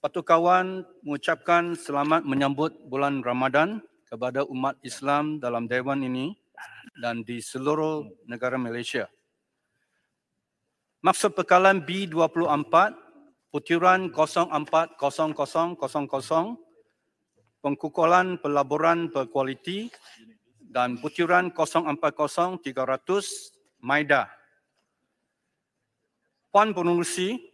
Patut kawan mengucapkan selamat menyambut bulan Ramadan kepada umat Islam dalam Dewan ini dan di seluruh negara Malaysia. Maksud pekalan B24, putiran 040000, pengkukulan pelaburan berkualiti dan putiran 040300, Maida. Puan Penerusi,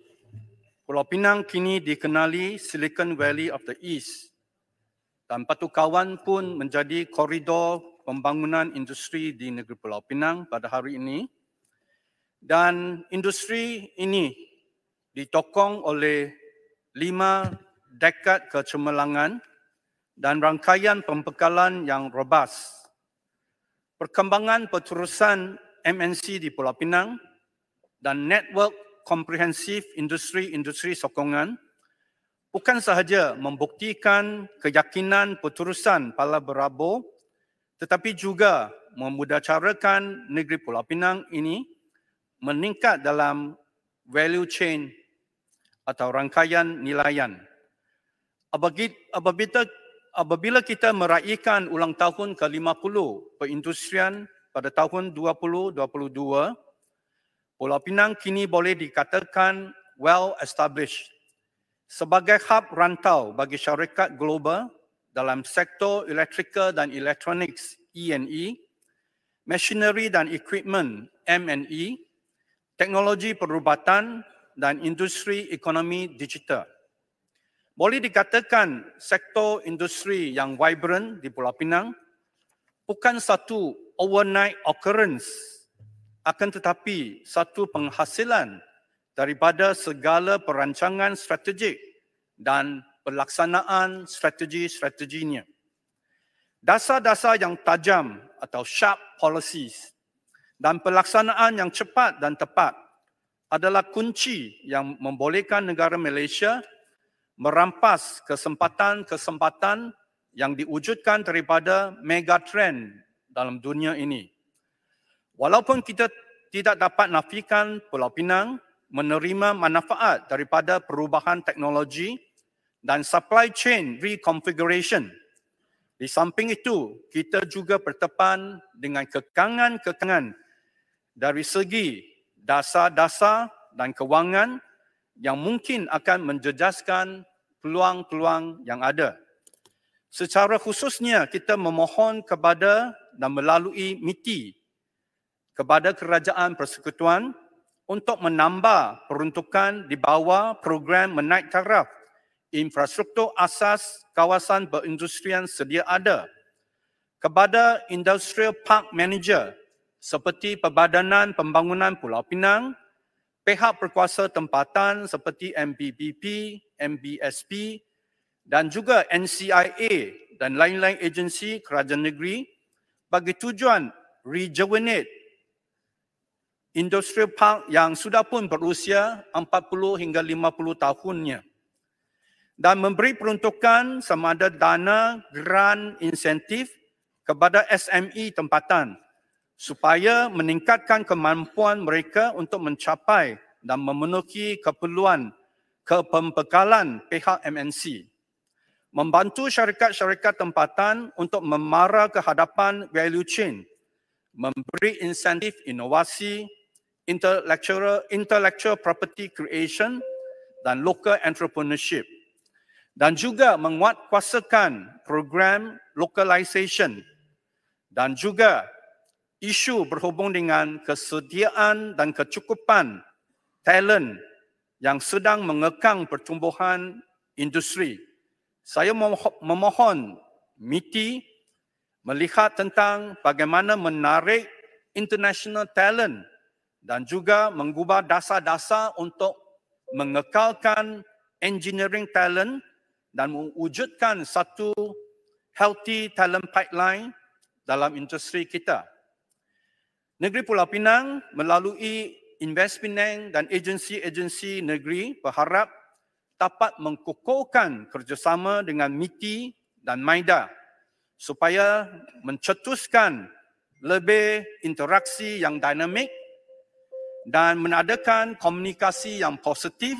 Pulau Pinang kini dikenali Silicon Valley of the East dan Batu Kawan pun menjadi koridor pembangunan industri di negeri Pulau Pinang pada hari ini. Dan industri ini ditokong oleh lima dekad kecemerlangan dan rangkaian pembekalan yang robas. Perkembangan peterusan MNC di Pulau Pinang dan network komprehensif industri-industri sokongan bukan sahaja membuktikan keyakinan peterusan Pala Berabo tetapi juga memudahcarakan negeri Pulau Pinang ini meningkat dalam value chain atau rangkaian nilaian. Apabila, apabila kita meraihkan ulang tahun ke-50 perindustrian pada tahun 2022, Pulau Pinang kini boleh dikatakan well established sebagai hub rantau bagi syarikat global dalam sektor electrical dan electronics E&E, e, machinery dan equipment M&E, teknologi perubatan dan industri ekonomi digital. Boleh dikatakan sektor industri yang vibrant di Pulau Pinang bukan satu overnight occurrence akan tetapi satu penghasilan daripada segala perancangan strategik dan pelaksanaan strategi-strateginya. Dasar-dasar yang tajam atau sharp policies dan pelaksanaan yang cepat dan tepat adalah kunci yang membolehkan negara Malaysia merampas kesempatan-kesempatan yang diwujudkan daripada megatrend dalam dunia ini. Walaupun kita tidak dapat nafikan Pulau Pinang menerima manfaat daripada perubahan teknologi dan supply chain reconfiguration. Di samping itu, kita juga bertepan dengan kekangan-kekangan dari segi dasar-dasar dan kewangan yang mungkin akan menjejaskan peluang-peluang yang ada. Secara khususnya, kita memohon kepada dan melalui MITI kepada kerajaan persekutuan untuk menambah peruntukan di bawah program menaik taraf infrastruktur asas kawasan perindustrian sedia ada kepada Industrial Park Manager seperti Perbadanan Pembangunan Pulau Pinang, pihak berkuasa tempatan seperti MBBP, MBSP dan juga NCIA dan lain-lain agensi kerajaan negeri bagi tujuan rejuvenate industrial park yang sudah pun berusia 40 hingga 50 tahunnya dan memberi peruntukan sama ada dana grant insentif kepada SME tempatan supaya meningkatkan kemampuan mereka untuk mencapai dan memenuhi keperluan kepembekalan pihak MNC membantu syarikat-syarikat tempatan untuk memara ke hadapan value chain memberi insentif inovasi intellectual, intellectual property creation dan local entrepreneurship dan juga menguatkuasakan program localization dan juga isu berhubung dengan kesediaan dan kecukupan talent yang sedang mengekang pertumbuhan industri. Saya memohon MITI melihat tentang bagaimana menarik international talent dan juga mengubah dasar-dasar untuk mengekalkan engineering talent dan mewujudkan satu healthy talent pipeline dalam industri kita. Negeri Pulau Pinang melalui Invest Pinang dan agensi-agensi negeri berharap dapat mengkukuhkan kerjasama dengan MITI dan MAIDA supaya mencetuskan lebih interaksi yang dinamik dan menadakan komunikasi yang positif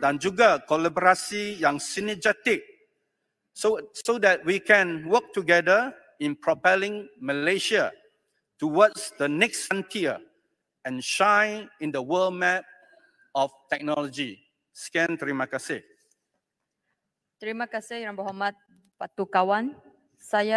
dan juga kolaborasi yang sinergetik so so that we can work together in propelling Malaysia towards the next frontier and shine in the world map of technology. Sekian, terima kasih. Terima kasih Yang Berhormat Pak Tukawan, Saya